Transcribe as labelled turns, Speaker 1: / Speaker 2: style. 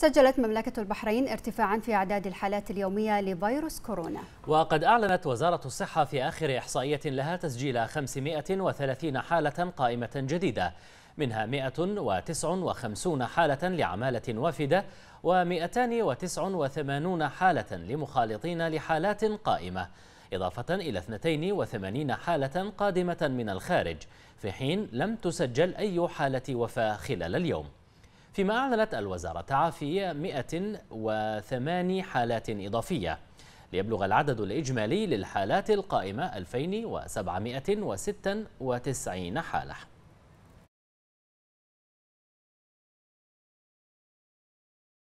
Speaker 1: سجلت مملكة البحرين ارتفاعا في أعداد الحالات اليومية لفيروس كورونا
Speaker 2: وقد
Speaker 3: أعلنت وزارة الصحة في آخر إحصائية لها تسجيل 530 حالة قائمة جديدة منها 159 حالة لعمالة وافدة و289 حالة لمخالطين لحالات قائمة إضافة إلى 82 حالة قادمة من الخارج في حين لم تسجل أي حالة وفاة خلال اليوم فيما أعلنت الوزارة تعافي 108 حالات إضافية ليبلغ العدد الإجمالي للحالات القائمة 2796 حالة